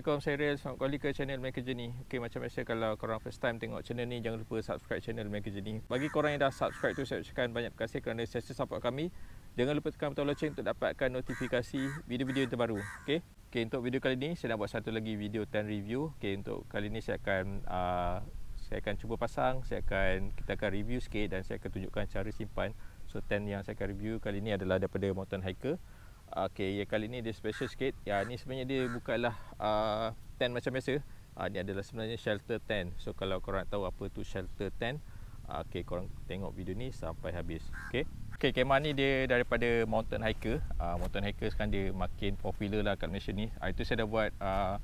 Assalamualaikum, saya Riel. Selamat kembali ke channel Maker Journey. Okay, macam biasa kalau korang first time tengok channel ni, jangan lupa subscribe channel Maker Journey. Bagi korang yang dah subscribe tu, saya ucapkan banyak terima kasih kerana sesi support kami. Jangan lupa tekan butang loceng untuk dapatkan notifikasi video-video yang terbaru. Okay? okay, untuk video kali ni, saya nak buat satu lagi video 10 review. Okay, untuk kali ni saya akan... Uh, saya akan cuba pasang, saya akan kita akan review sikit dan saya akan tunjukkan cara simpan. So 10 yang saya akan review kali ni adalah daripada Mountain Hiker. Okey, ya kali ni dia special sikit. Ya, ni sebenarnya dia bukanlah uh, tent macam biasa. Uh, ni adalah sebenarnya shelter tent. So kalau korang tahu apa tu shelter tent, uh, okey korang tengok video ni sampai habis. Okey. Okey, kemah ni dia daripada Mountain Hiker. Uh, mountain Hiker sekarang dia makin popular lah kat Malaysia ni. Uh, itu saya dah buat uh,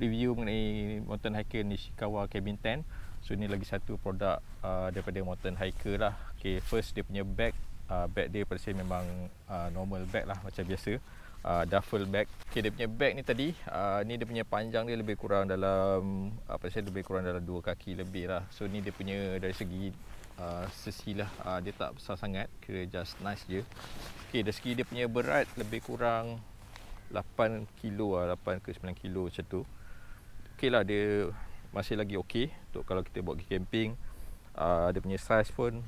review mengenai Mountain Hiker Nishikawa Cabin Tent. So ni lagi satu produk uh, daripada Mountain Hiker lah. Okey, first dia punya bag uh, bag dia pada saya memang uh, normal bag lah macam biasa uh, duffel bag okay, dia punya bag ni tadi uh, ni dia punya panjang dia lebih kurang dalam uh, pada saya lebih kurang dalam dua kaki lebih lah so ni dia punya dari segi uh, sesi lah uh, dia tak besar sangat kira just nice je ok dari segi dia punya berat lebih kurang 8 kilo lah 8 ke 9 kilo macam tu ok lah dia masih lagi ok untuk kalau kita buat pergi camping uh, dia punya size pun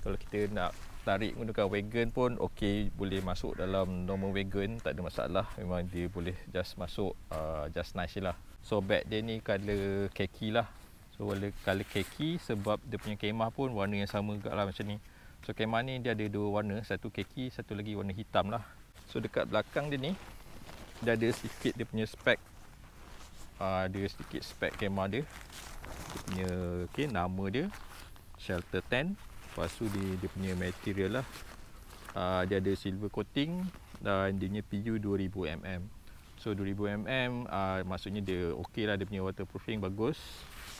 kalau kita nak Tarik gunakan wagon pun okey boleh masuk dalam normal wagon tak ada masalah memang dia boleh just masuk uh, just nice lah so bag dia ni color khaki lah so warna color khaki sebab dia punya kemah pun warna yang sama juga lah macam ni so kemah ni dia ada dua warna satu khaki satu lagi warna hitam lah so dekat belakang dia ni dia ada sedikit dia punya spek uh, ada sedikit spek kemah dia dia punya okay, nama dia shelter tent Lepas tu dia, dia punya material lah uh, Dia ada silver coating Dan dia punya PU 2000mm So 2000mm uh, ah, Maksudnya dia ok lah Dia punya waterproofing bagus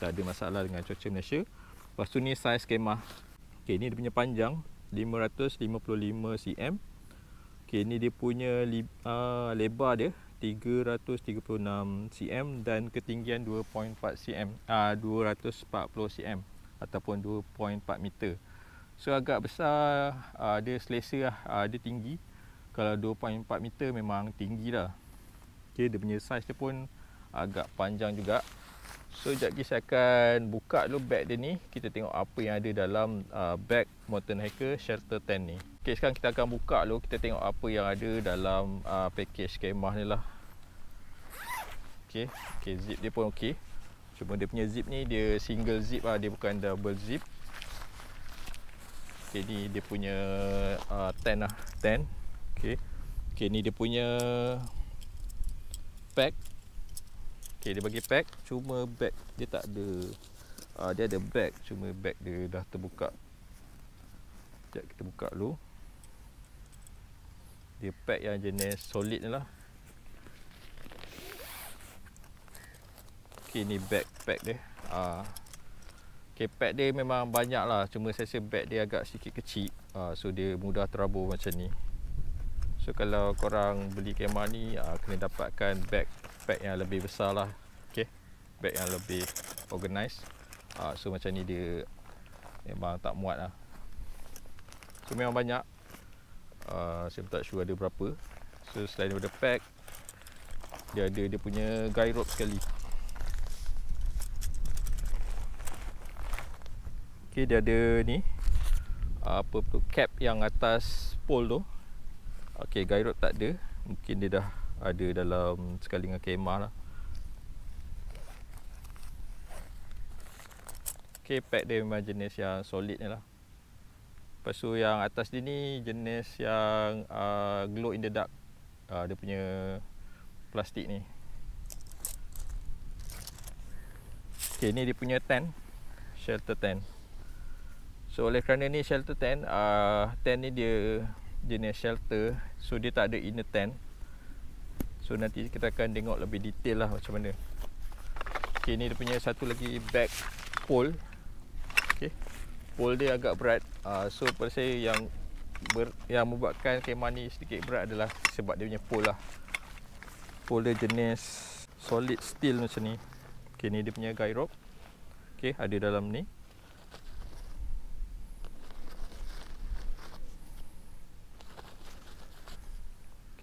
Tak ada masalah dengan cuaca Malaysia Lepas tu ni saiz kemah Ok ni dia punya panjang 555cm Ok ni dia punya uh, lebar dia 336cm Dan ketinggian 2.4cm uh, 240cm Ataupun 2.4 meter So agak besar uh, Dia selesa lah uh, Dia tinggi Kalau 2.4 meter memang tinggi lah Okay dia punya size dia pun Agak panjang juga So sekejap lagi saya akan buka dulu bag dia ni Kita tengok apa yang ada dalam uh, bag Mountain Hacker Shelter 10 ni Okay sekarang kita akan buka dulu Kita tengok apa yang ada dalam uh, package kemah ni lah okay. okay zip dia pun okay Cuma dia punya zip ni dia single zip lah Dia bukan double zip Okey ni dia punya uh, tent lah, tent. Okey. Okey ni dia punya pack. okay dia bagi pack, cuma bag dia tak ada. Uh, dia ada bag, cuma bag dia dah terbuka. Jap kita buka dulu. Dia pack yang jenis solid ni lah. Okey ni backpack dia. Ah uh, Okay, pad dia memang banyak lah Cuma saya rasa bag dia agak sikit kecil uh, So dia mudah terabur macam ni So kalau korang beli kamera ni uh, Kena dapatkan bag pack yang lebih besar lah okay. Bag yang lebih organised. uh, ah, So macam ni dia memang tak muat lah So memang banyak uh, Saya tak sure ada berapa So selain daripada pack Dia ada dia punya guy rope sekali Okay, dia ada ni. Uh, apa tu cap yang atas pole tu. Okey, gyro tak ada. Mungkin dia dah ada dalam sekali dengan kemah lah. Okey, pack dia memang jenis yang solid ni lah. Lepas tu yang atas dia ni jenis yang uh, glow in the dark. Uh, dia punya plastik ni. Okay, ni dia punya tent. Shelter tent. So oleh kerana ni shelter tent uh, Tent ni dia jenis shelter So dia tak ada inner tent So nanti kita akan tengok lebih detail lah macam mana Okay ni dia punya satu lagi back pole Okay Pole dia agak berat uh, So pada saya yang ber, Yang membuatkan kemah ni sedikit berat adalah Sebab dia punya pole lah Pole dia jenis solid steel macam ni Okay ni dia punya guy rope Okay ada dalam ni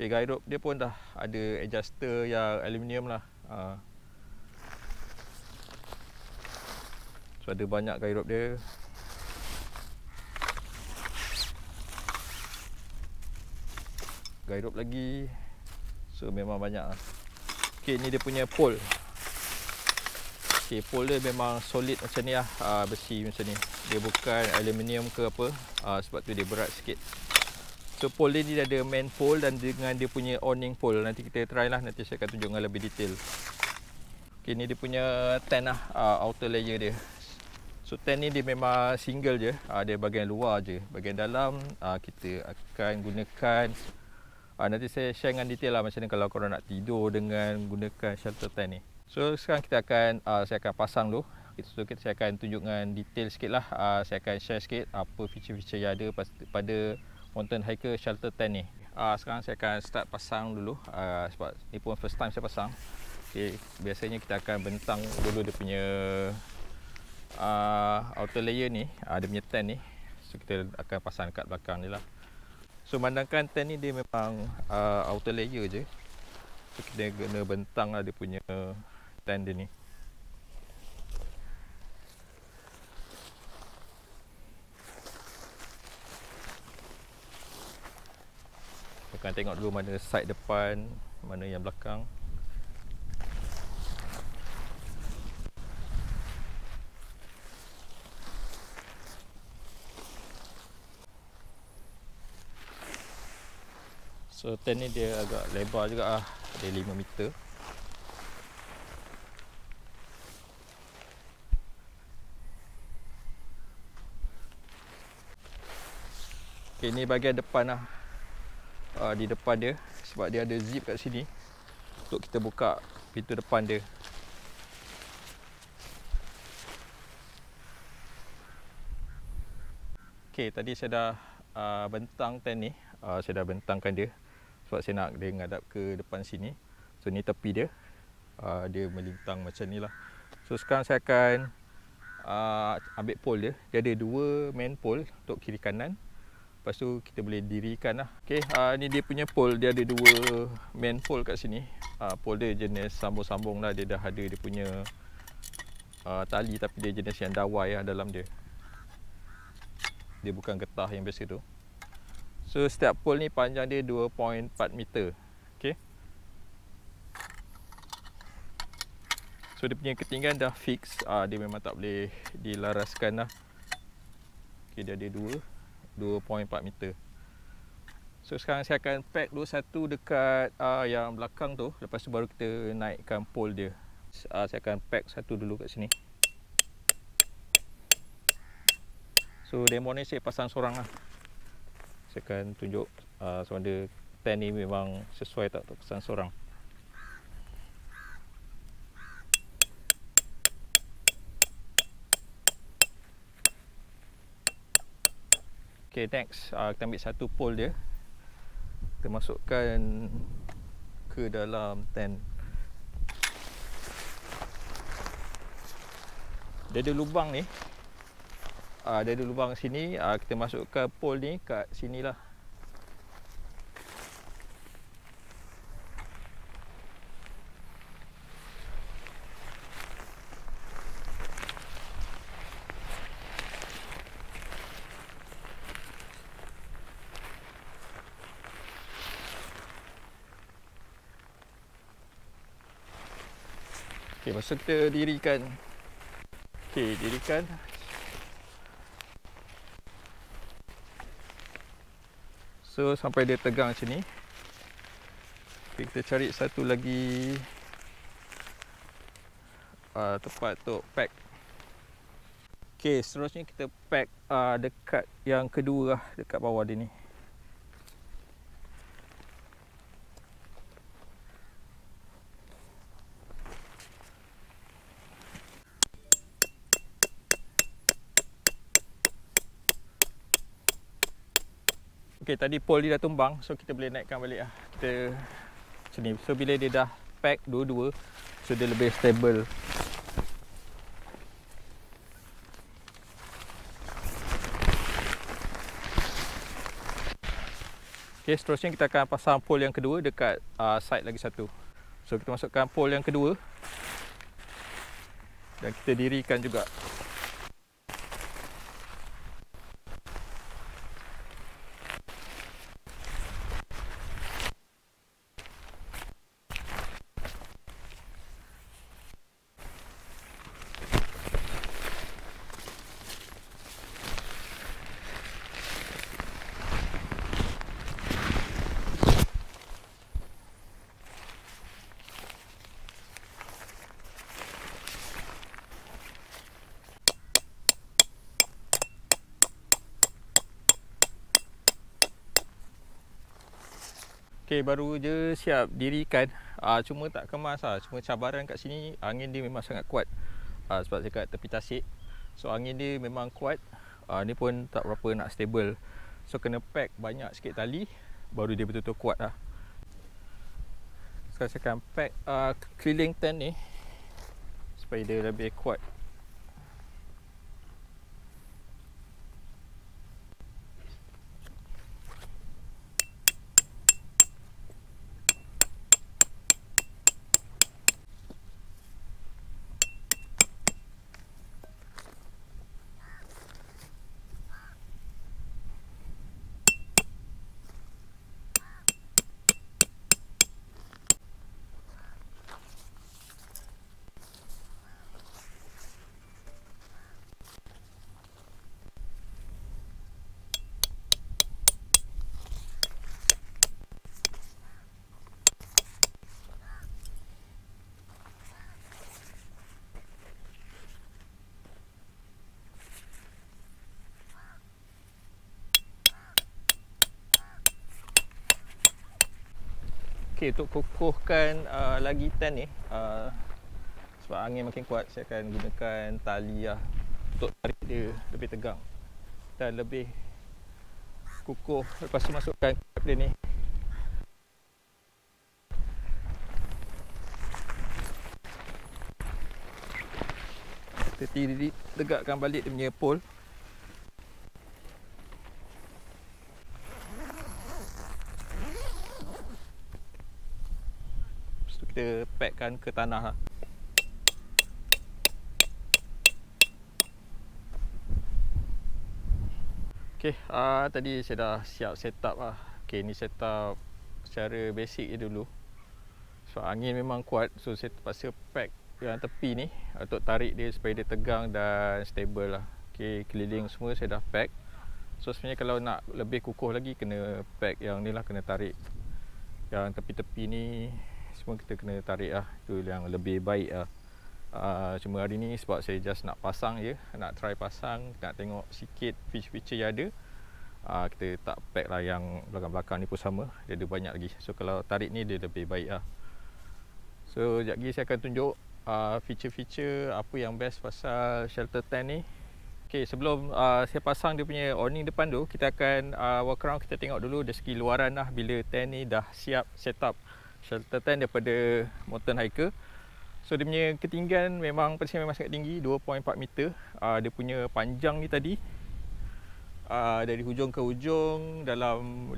Okay, gyrope dia pun dah ada adjuster yang aluminium lah. Uh. So, ada banyak gyrope dia. Gyrope lagi. So, memang banyak lah. Okay, ni dia punya pole. Okay, pole dia memang solid macam ni lah. Uh, besi macam ni. Dia bukan aluminium ke apa. Uh, sebab tu dia berat sikit. So pole ni dia ada main pole dan dengan dia punya awning pole. Nanti kita try lah nanti saya akan tunjuk dengan lebih detail. Okey ni dia punya tent lah uh, outer layer dia. So tent ni dia memang single je. Uh, bahagian luar je. Bahagian dalam uh, kita akan gunakan uh, nanti saya share dengan detail lah macam ni kalau korang nak tidur dengan gunakan shelter tent ni. So sekarang kita akan uh, saya akan pasang dulu. So kita saya akan tunjuk dengan detail sikit lah uh, Saya akan share sikit apa feature-feature yang ada pada mountain hiker shelter tent ni. Uh, sekarang saya akan start pasang dulu uh, sebab ni pun first time saya pasang. Okay. Biasanya kita akan bentang dulu dia punya uh, outer layer ni, uh, dia punya tent ni. So kita akan pasang dekat belakang ni lah. So memandangkan tent ni dia memang uh, outer layer je. So kita kena bentang lah dia punya tent dia ni. akan tengok dulu mana side depan mana yang belakang so tent ni dia agak lebar juga ah dia 5 meter Okay, ni bahagian depan lah uh, di depan dia sebab dia ada zip kat sini untuk kita buka pintu depan dia Okay, tadi saya dah uh, bentang tent ni uh, saya dah bentangkan dia sebab saya nak dia ngadap ke depan sini so ni tepi dia uh, dia melintang macam ni lah so sekarang saya akan uh, ambil pole dia dia ada dua main pole untuk kiri kanan Lepas tu kita boleh dirikan lah Okay uh, ah, ni dia punya pole Dia ada dua main pole kat sini uh, Pole dia jenis sambung-sambung lah Dia dah ada dia punya uh, Tali tapi dia jenis yang dawai lah dalam dia Dia bukan getah yang biasa tu So setiap pole ni panjang dia 2.4 meter Okay So dia punya ketinggian dah fix uh, Dia memang tak boleh dilaraskan lah Okay dia ada dua 2.4 meter So sekarang saya akan pack dulu satu dekat uh, yang belakang tu Lepas tu baru kita naikkan pole dia uh, Saya akan pack satu dulu kat sini So demo ni saya pasang seorang lah Saya akan tunjuk uh, sama ada 10 ni memang sesuai tak untuk pasang seorang Okay next uh, Kita ambil satu pole dia Kita masukkan Ke dalam tent Dia ada lubang ni uh, Dia ada lubang sini uh, Kita masukkan pole ni Kat lah. Okey, masa kita dirikan Okey, dirikan So, sampai dia tegang sini. okay, kita cari satu lagi uh, Tempat untuk pack Okey, seterusnya kita pack uh, dekat yang kedua lah Dekat bawah dia ni tadi pole dia dah tumbang so kita boleh naikkan balik lah kita macam ni so bila dia dah pack dua-dua so dia lebih stable ok seterusnya kita akan pasang pole yang kedua dekat uh, side lagi satu so kita masukkan pole yang kedua dan kita dirikan juga Okay baru je siap dirikan. uh, cuma tak kemas lah. Cuma cabaran kat sini angin dia memang sangat kuat. uh, sebab saya kat tepi tasik. So angin dia memang kuat. Ah uh, ni pun tak berapa nak stable. So kena pack banyak sikit tali baru dia betul-betul kuat lah. Sekarang saya akan pack uh, keliling tent ni supaya dia lebih kuat Okey, untuk kukuhkan uh, lagi tan ni uh, sebab angin makin kuat, saya akan gunakan tali lah untuk tarik dia lebih tegang dan lebih kukuh lepas tu masukkan kap dia ni kita tegakkan balik dia punya pole tekan ke tanah lah. Okay, uh, ah, tadi saya dah siap set up lah. Okay, ni up secara basic je dulu. So, angin memang kuat. So, saya terpaksa pack yang tepi ni ah, untuk tarik dia supaya dia tegang dan stable lah. Okay, keliling semua saya dah pack. So, sebenarnya kalau nak lebih kukuh lagi, kena pack yang ni lah, kena tarik. Yang tepi-tepi ni semua kita kena tarik lah Itu yang lebih baik lah uh, Cuma hari ni sebab saya just nak pasang je Nak try pasang Nak tengok sikit feature-feature yang ada uh, Kita tak pack lah yang belakang-belakang ni pun sama Dia ada banyak lagi So kalau tarik ni dia lebih baik lah So sekejap lagi saya akan tunjuk uh, Feature-feature apa yang best pasal shelter tent ni Okay, sebelum uh, saya pasang dia punya awning depan tu, kita akan uh, walk around, kita tengok dulu dari segi luaran lah bila tent ni dah siap set up shelter tent daripada mountain hiker so dia punya ketinggian memang persen memang sangat tinggi 2.4 meter uh, dia punya panjang ni tadi uh, dari hujung ke hujung dalam 5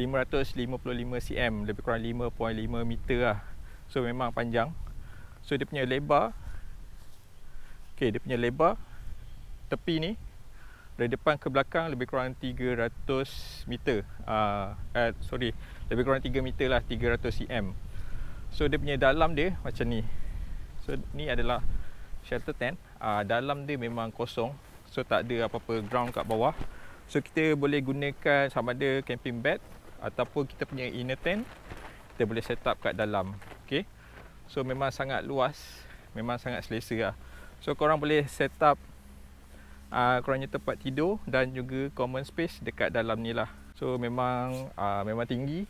555 cm lebih kurang 5.5 meter lah so memang panjang so dia punya lebar ok dia punya lebar tepi ni dari depan ke belakang lebih kurang 300 meter uh, eh, sorry lebih kurang 3 meter lah 300 cm So dia punya dalam dia macam ni So ni adalah shelter tent uh, Dalam dia memang kosong So tak ada apa-apa ground kat bawah So kita boleh gunakan sama ada camping bed Ataupun kita punya inner tent Kita boleh set up kat dalam okay. So memang sangat luas Memang sangat selesa lah So korang boleh set up uh, ah, Korangnya tempat tidur Dan juga common space dekat dalam ni lah So memang uh, memang tinggi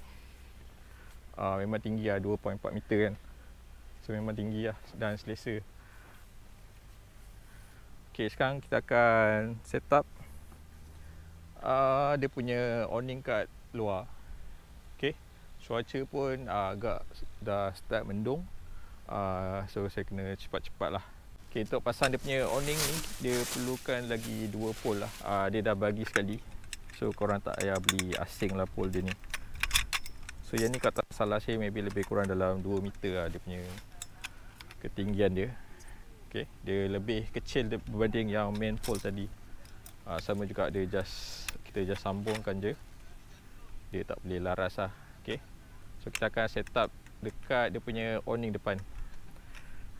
uh, memang tinggi lah 2.4 meter kan so memang tinggi lah dan selesa ok sekarang kita akan set up uh, dia punya awning kat luar ok cuaca pun uh, agak dah start mendung uh, so saya kena cepat-cepat lah ok untuk pasang dia punya awning ni dia perlukan lagi 2 pole lah uh, dia dah bagi sekali so korang tak payah beli asing lah pole dia ni So yang ni kalau tak salah saya maybe lebih kurang dalam 2 meter lah dia punya ketinggian dia. Okay. Dia lebih kecil berbanding yang main pole tadi. Uh, sama juga dia just, kita just sambungkan je. Dia tak boleh laras lah. Okay. So kita akan set up dekat dia punya awning depan.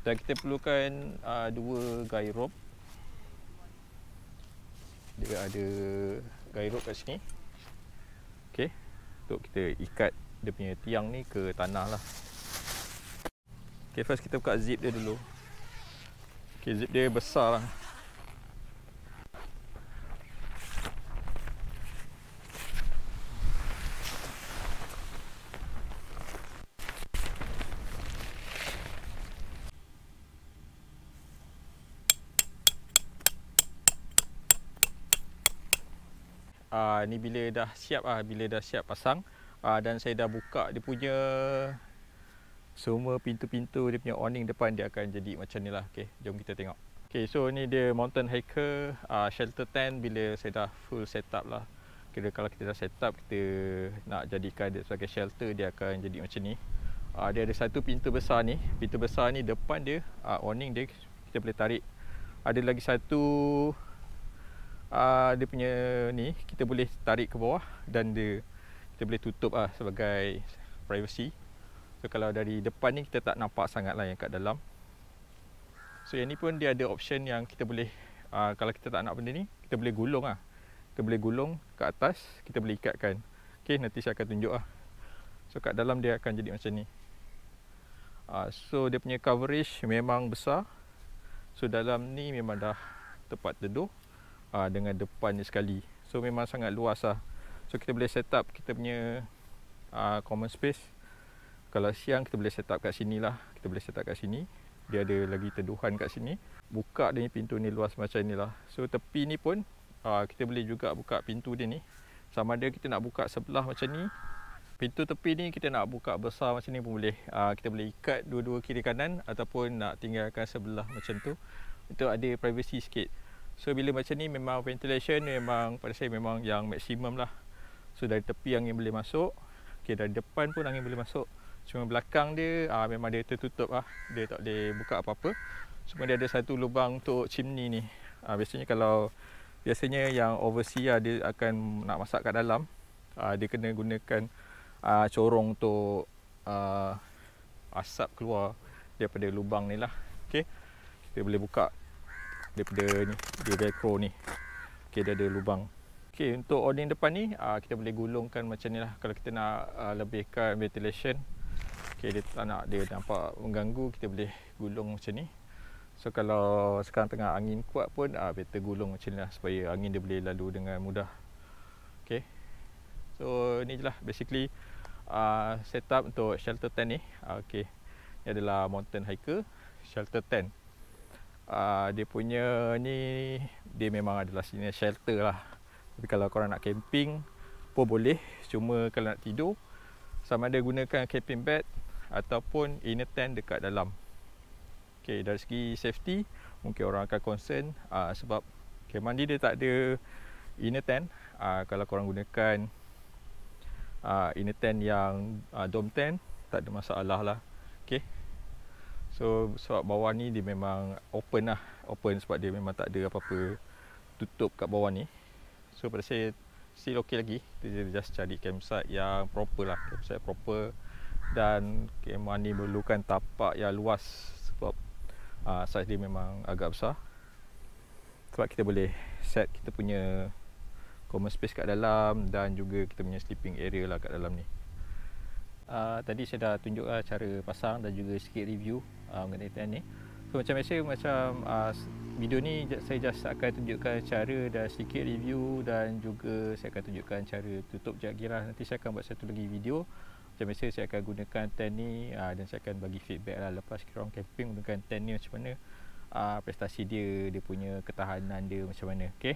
Dan kita perlukan uh, dua guy rope. Dia ada guy rope kat sini. Okay. Untuk kita ikat dia punya tiang ni ke tanah lah ok first kita buka zip dia dulu ok zip dia besar lah Uh, ni bila dah siap ah bila dah siap pasang Ah dan saya dah buka dia punya semua pintu-pintu dia punya awning depan dia akan jadi macam ni lah okay, jom kita tengok Okay, so ni dia mountain hiker uh, shelter tent bila saya dah full set up lah kira kalau kita dah set up, kita nak jadikan dia sebagai shelter dia akan jadi macam ni uh, dia ada satu pintu besar ni pintu besar ni depan dia uh, awning dia kita boleh tarik ada lagi satu uh, dia punya ni kita boleh tarik ke bawah dan dia kita boleh tutup lah sebagai privacy so kalau dari depan ni kita tak nampak sangat lah yang kat dalam so yang ni pun dia ada option yang kita boleh uh, kalau kita tak nak benda ni kita boleh gulung lah kita boleh gulung ke atas kita boleh ikatkan ok nanti saya akan tunjuk lah so kat dalam dia akan jadi macam ni uh, so dia punya coverage memang besar so dalam ni memang dah tempat teduh uh, dengan depan ni sekali so memang sangat luas lah So kita boleh set up kita punya uh, common space. Kalau siang kita boleh set up kat sini lah. Kita boleh set up kat sini. Dia ada lagi teduhan kat sini. Buka dia ni pintu ni luas macam lah. So tepi ni pun uh, kita boleh juga buka pintu dia ni. Sama ada kita nak buka sebelah macam ni. Pintu tepi ni kita nak buka besar macam ni pun boleh. Uh, kita boleh ikat dua-dua kiri kanan ataupun nak tinggalkan sebelah macam tu. Itu ada privacy sikit. So bila macam ni memang ventilation memang pada saya memang yang maksimum lah. So dari tepi angin boleh masuk Okay dari depan pun angin boleh masuk Cuma belakang dia aa, ah, memang dia tertutup lah Dia tak boleh buka apa-apa Cuma dia ada satu lubang untuk chimney ni aa, ah, Biasanya kalau Biasanya yang overseas lah, dia akan nak masak kat dalam aa, ah, Dia kena gunakan aa, corong untuk aa, Asap keluar daripada lubang ni lah Okay Kita boleh buka Daripada ni Dia velcro ni Okay dia ada lubang Okay, untuk awning depan ni uh, kita boleh gulungkan macam ni lah kalau kita nak uh, lebihkan ventilation. okay, dia tak nak dia nampak mengganggu, kita boleh gulung macam ni. So kalau sekarang tengah angin kuat pun uh, better gulung macam ni lah supaya angin dia boleh lalu dengan mudah. Okay, So ni lah basically uh, setup untuk shelter tent ni. Uh, Okey. Ini adalah mountain hiker shelter tent. Uh, dia punya ni dia memang adalah sini shelter lah. Tapi kalau korang nak camping pun boleh Cuma kalau nak tidur Sama ada gunakan camping bed Ataupun inner tent dekat dalam Okay dari segi safety Mungkin orang akan concern uh, Sebab kamar mandi dia tak ada inner tent uh, Kalau korang gunakan uh, inner tent yang uh, dome tent Tak ada masalah lah Okay So sebab bawah ni dia memang open lah Open sebab dia memang tak ada apa-apa tutup kat bawah ni So pada saya still okay lagi Kita just cari campsite yang proper lah Campsite proper Dan kemah ni memerlukan tapak yang luas Sebab uh, ah, size dia memang agak besar Sebab kita boleh set kita punya common space kat dalam Dan juga kita punya sleeping area lah kat dalam ni uh, Tadi saya dah tunjuk lah cara pasang dan juga sikit review uh, mengenai tent ni So macam biasa macam uh, video ni saya just akan tunjukkan cara dan sedikit review dan juga saya akan tunjukkan cara tutup jak girah nanti saya akan buat satu lagi video macam biasa saya akan gunakan tent ni uh, dan saya akan bagi feedback lah lepas kita orang camping gunakan tent ni macam mana uh, prestasi dia dia punya ketahanan dia macam mana okey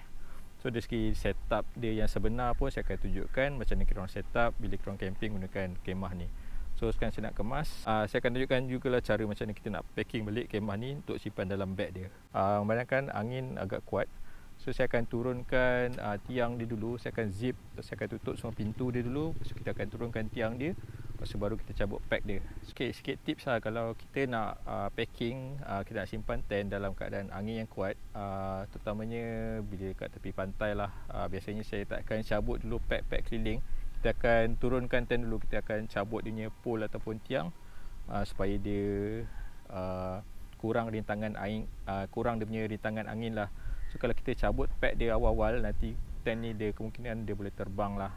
so dari segi setup dia yang sebenar pun saya akan tunjukkan macam mana kita orang setup bila kita orang camping gunakan kemah ni So sekarang saya nak kemas uh, Saya akan tunjukkan jugalah cara macam mana kita nak packing balik kemah ni Untuk simpan dalam beg dia uh, ah, Membayangkan angin agak kuat So saya akan turunkan uh, tiang dia dulu Saya akan zip Saya akan tutup semua pintu dia dulu So kita akan turunkan tiang dia Lepas baru kita cabut pack dia Sikit, sikit tips lah Kalau kita nak uh, packing uh, Kita nak simpan tent dalam keadaan angin yang kuat uh, Terutamanya bila dekat tepi pantai lah uh, Biasanya saya takkan cabut dulu pack-pack keliling kita akan turunkan tent dulu kita akan cabut dia punya pole ataupun tiang uh, supaya dia uh, kurang rintangan angin uh, ah, kurang dia punya rintangan angin lah so kalau kita cabut pad dia awal-awal nanti tent ni dia kemungkinan dia boleh terbang lah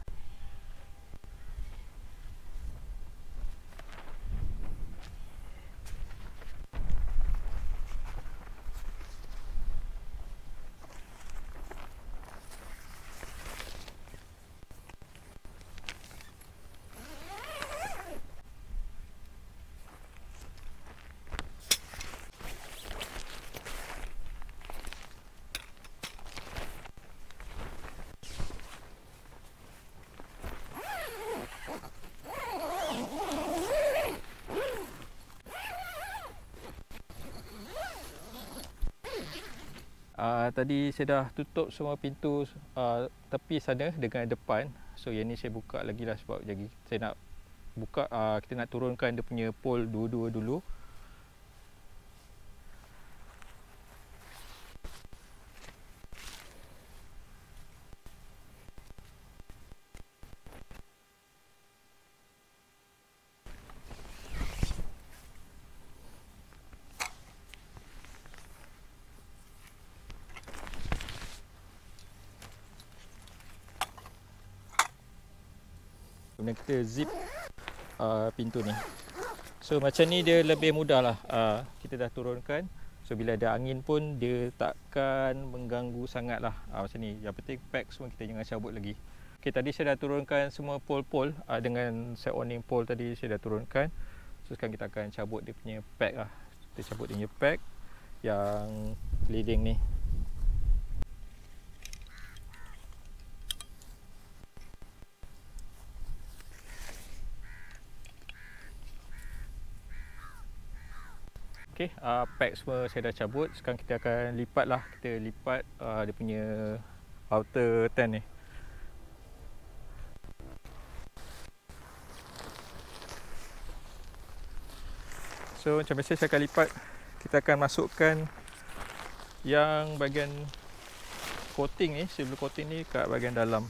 Ah, tadi saya dah tutup semua pintu uh, tepi sana dengan depan so yang ni saya buka lagi lah sebab jadi saya nak buka uh, kita nak turunkan dia punya pole dua-dua dulu. kena kita zip uh, pintu ni so macam ni dia lebih mudah lah uh, kita dah turunkan so bila ada angin pun dia takkan mengganggu sangat lah uh, macam ni yang penting pack semua kita jangan cabut lagi ok tadi saya dah turunkan semua pole-pole uh, dengan set awning pole tadi saya dah turunkan so sekarang kita akan cabut dia punya pack lah kita cabut dia punya pack yang leading ni uh, pack semua saya dah cabut sekarang kita akan lipat lah kita lipat uh, dia punya outer tent ni so macam biasa saya akan lipat kita akan masukkan yang bagian coating ni sebelum coating ni kat bagian dalam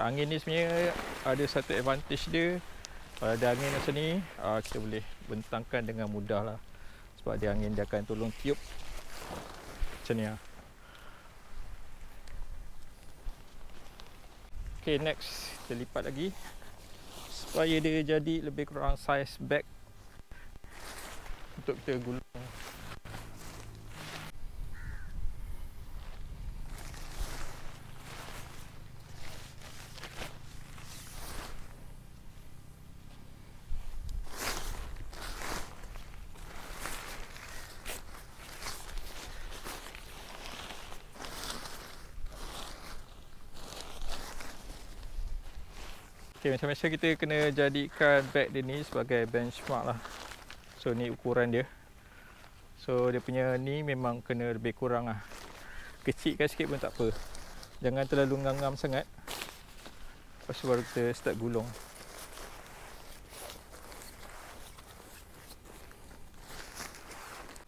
angin ni sebenarnya ada satu advantage dia kalau ada angin macam ni ah, kita boleh bentangkan dengan mudah lah sebab dia angin dia akan tolong tiup macam ni lah ok next kita lipat lagi supaya dia jadi lebih kurang size bag untuk kita gul- Okay, macam biasa kita kena jadikan bag dia ni sebagai benchmark lah. So, ni ukuran dia. So, dia punya ni memang kena lebih kurang lah. Kecilkan sikit pun tak apa. Jangan terlalu ngangam sangat. Lepas tu baru kita start gulung.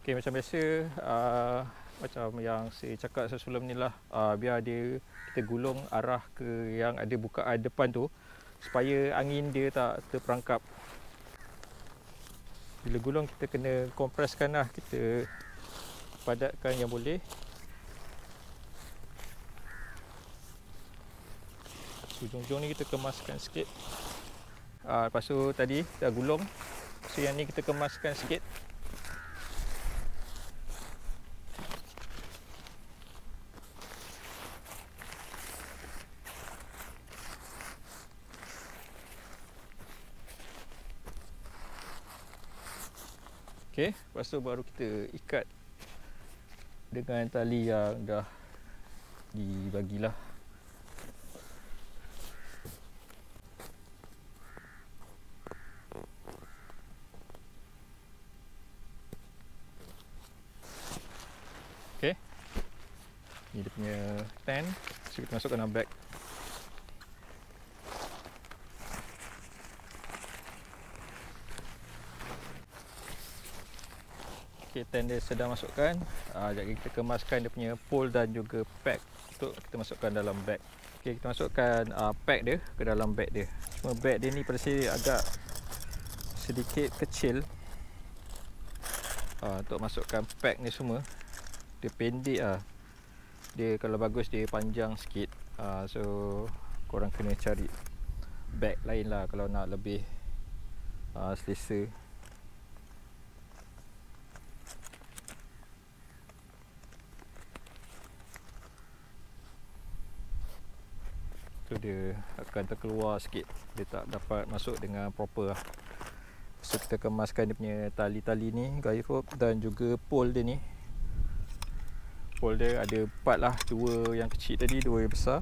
Okay, macam biasa, uh, macam yang saya cakap sebelum ni lah, uh, biar dia kita gulung arah ke yang ada bukaan ah, depan tu, supaya angin dia tak terperangkap bila gulung kita kena kompreskan lah kita padatkan yang boleh hujung-hujung ni kita kemaskan sikit ha, lepas tu tadi dah gulung so yang ni kita kemaskan sikit Okey, lepas tu baru kita ikat dengan tali yang dah dibagilah. Okey. ni dia punya tent. Jadi kita masukkan dalam bag 10 dia sedang masukkan uh, Sekejap kita kemaskan dia punya pole dan juga pack Untuk kita masukkan dalam bag Okey, kita masukkan uh, pack dia ke dalam bag dia Cuma bag dia ni pada saya agak sedikit kecil Ah, Untuk masukkan pack ni semua Dia pendek ah. uh. Dia kalau bagus dia panjang sikit Ah, So korang kena cari bag lain lah kalau nak lebih uh, selesa tu dia akan terkeluar sikit dia tak dapat masuk dengan proper lah. so kita kemaskan dia punya tali-tali ni guy rope dan juga pole dia ni pole dia ada 4 lah 2 yang kecil tadi 2 yang besar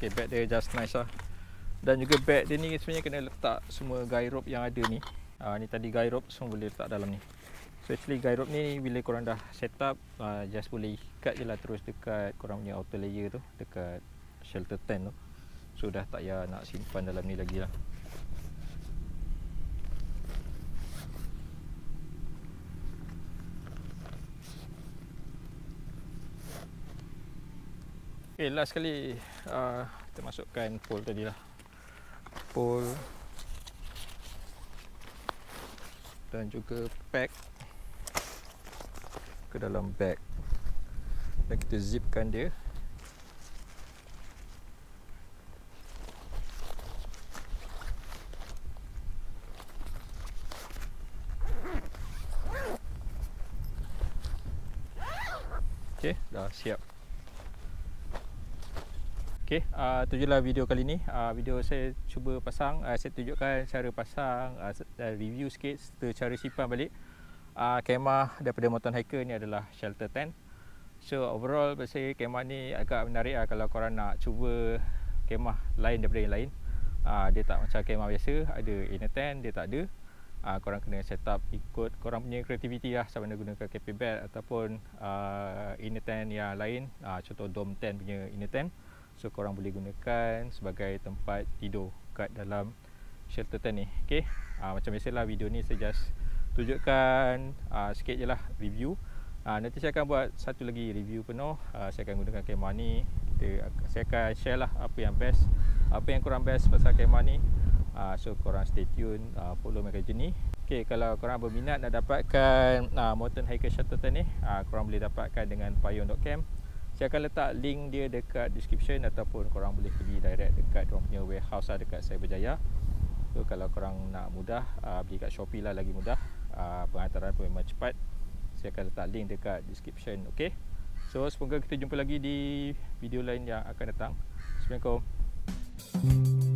Okay, bag dia just nice lah Dan juga bag dia ni sebenarnya kena letak semua guy rope yang ada ni uh, Ni tadi guy rope semua boleh letak dalam ni So actually guy rope ni bila korang dah set up uh, Just boleh ikat je lah terus dekat korang punya outer layer tu Dekat shelter tent tu So dah tak payah nak simpan dalam ni lagi lah Okay, last sekali uh, kita masukkan pole tadi lah. Pole dan juga pack ke dalam bag. Dan kita zipkan dia. Okay, dah siap. Okay, uh, ah, tujulah video kali ni. Uh, video saya cuba pasang, uh, saya tunjukkan cara pasang, uh, review sikit serta cara simpan balik. Uh, kemah daripada Mountain Hiker ni adalah shelter tent. So overall bagi saya kemah ni agak menarik lah kalau korang nak cuba kemah lain daripada yang lain. Uh, dia tak macam kemah biasa, ada inner tent, dia tak ada. Uh, korang kena set up ikut korang punya kreativiti lah sama ada gunakan KP belt ataupun uh, inner tent yang lain. Uh, contoh dome tent punya inner tent. So korang boleh gunakan sebagai tempat tidur kat dalam shelter tent ni. Okay. Aa, ah, macam lah video ni saya just tunjukkan aa, ah, sikit je lah review. Aa, ah, nanti saya akan buat satu lagi review penuh. Aa, saya akan gunakan kemah ni. Kita, saya akan share lah apa yang best. Apa yang kurang best pasal kemah ni. Aa, so korang stay tune. Aa, follow mereka je ni. Okay, kalau korang berminat nak dapatkan aa, Morton Hiker Shelter Tent ni. Aa, korang boleh dapatkan dengan payung.cam saya akan letak link dia dekat description ataupun korang boleh pergi direct dekat diorang punya warehouse lah dekat Cyberjaya so kalau korang nak mudah uh, ah, beli kat Shopee lah lagi mudah uh, penghantaran pun memang cepat saya akan letak link dekat description okay? so semoga kita jumpa lagi di video lain yang akan datang Assalamualaikum Thank you.